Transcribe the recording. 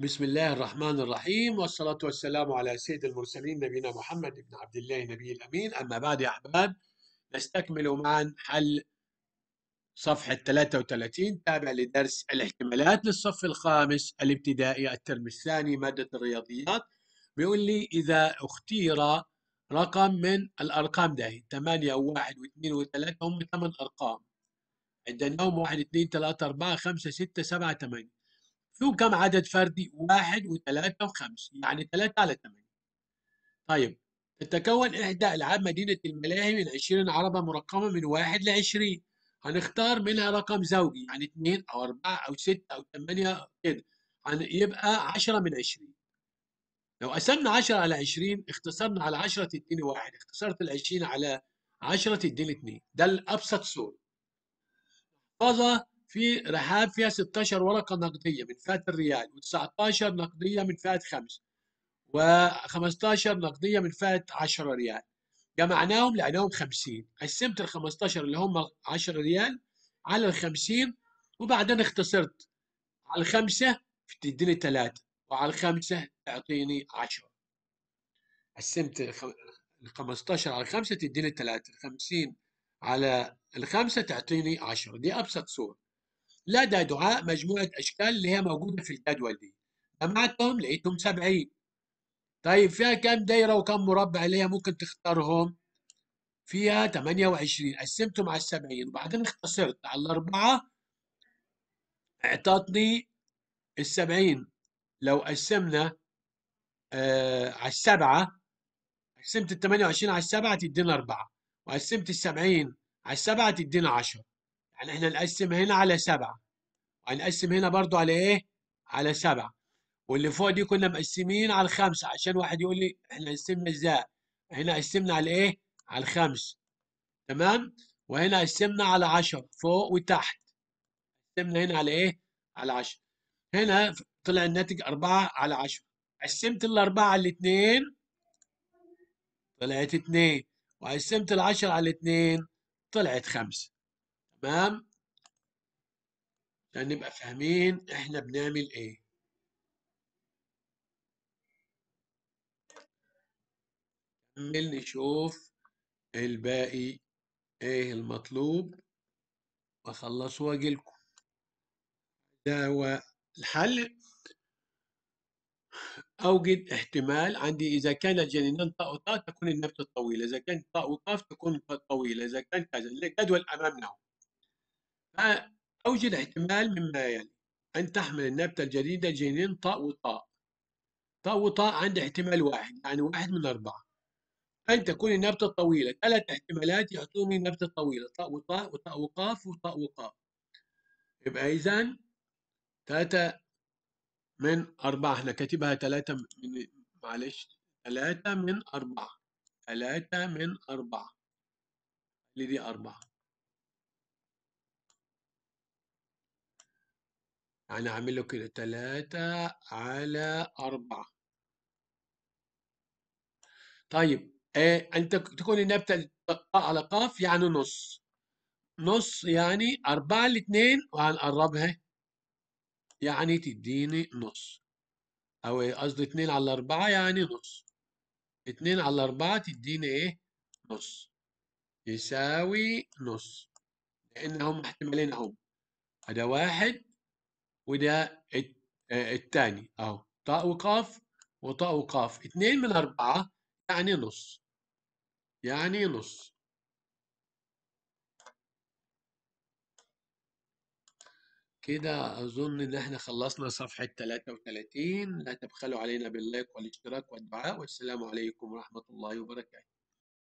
بسم الله الرحمن الرحيم والصلاة والسلام على سيد المرسلين نبينا محمد بن عبد الله نبي الأمين أما بعد يا أحباب نستكمل معا حل صفحة 33 تابع لدرس الاحتمالات للصف الخامس الابتدائي الترم الثاني مادة الرياضيات بيقول لي إذا اختير رقم من الأرقام ده 8 و1 و2 و3 هم 8 أرقام عندنا يوم 1 2 3 4 5 6 7 8 شو كم عدد فردي؟ واحد وثلاثة وخمس يعني ثلاثة على ثمانية طيب تتكون إحدى ألعاب مدينة الملاهي من 20 عربة مرقمة من واحد ل 20 هنختار منها رقم زوجي يعني اثنين أو أربعة أو ستة أو ثمانية كده يبقى 10 من 20 لو قسمنا 10 على 20 اختصرنا على 10 تديني 1 اختصرت ال 20 على 10 تديني 2 ده الأبسط صورة احفظها في رحاب فيها 16 ورقه نقديه من فئه الريال و19 نقديه من فئه 5 و15 نقديه من فئه 10 ريال جمعناهم لقيناهم 50 قسمت ال 15 اللي هم 10 ريال على ال 50 وبعدين اختصرت على الخمسه تديني 3 وعلى الخمسه تعطيني 10 قسمت ال 15 على الخمسه تديني 3 50 على الخمسه تعطيني 10 دي ابسط صوره لدى دعاء مجموعة أشكال اللي هي موجودة في الجدول دي جمعتهم لقيتهم 70 طيب فيها كام دايرة وكم مربع اللي هي ممكن تختارهم فيها 28 قسمتهم على 70 وبعدين اختصرت على الأربعة اعطتني ال 70 لو قسمنا آه على السبعة قسمت ال 28 على السبعة تدينا أربعة وقسمت ال 70 على السبعة تدينا 10 يعني احنا نقسم هنا على سبعة وهنقسم هنا برضو على ايه؟ على سبعة واللي فوق دي كنا مقسمين على الخمسة عشان واحد يقول لي احنا قسمنا ازاي؟ هنا قسمنا على ايه؟ على الخمس تمام؟ وهنا قسمنا على عشر فوق وتحت قسمنا هنا على ايه؟ على عشر هنا طلع الناتج اربعة على عشر قسمت الأربعة على اتنين طلعت اتنين وقسمت العشرة على اتنين طلعت خمسة تمام عشان نبقى فاهمين احنا بنعمل ايه نكمل نشوف الباقي ايه المطلوب واخلص واجي لكم ده هو الحل أوجد احتمال عندي إذا كان الجنينان طاء وطاء تكون النبتة طويلة إذا كان طاء وقاف تكون طويلة إذا كان كذا الجدول أمامنا فأوجد احتمال مما يلي يعني أن تحمل النبتة الجديدة جينين طاء وطاء طاء وطاء عند احتمال واحد يعني واحد من أربعة أن تكون النبتة طويلة ثلاث احتمالات يعطوني نبتة طويلة طاء وطاء وطاء وقاف وطاء وقاف يبقى إذا ثلاثة من أربعة احنا كاتبها ثلاثة من معلش ثلاثة من أربعة ثلاثة من أربعة اللي دي أربعة يعني له كده تلاتة على أربعة طيب آه أنت تكون النبتة على قاف يعني نص نص يعني أربعة لاتنين وهنقربها يعني تديني نص أو قصدي اتنين على أربعة يعني نص اتنين على أربعة تديني إيه نص يساوي نص لأن هم احتمالين هم ده واحد وده الثاني آه، اهو طاء وقاف وطاء وقاف اتنين من اربعة يعني نص يعني نص كده أظن إن إحنا خلصنا صفحة 33 لا تبخلوا علينا باللايك والاشتراك والدعاء والسلام عليكم ورحمة الله وبركاته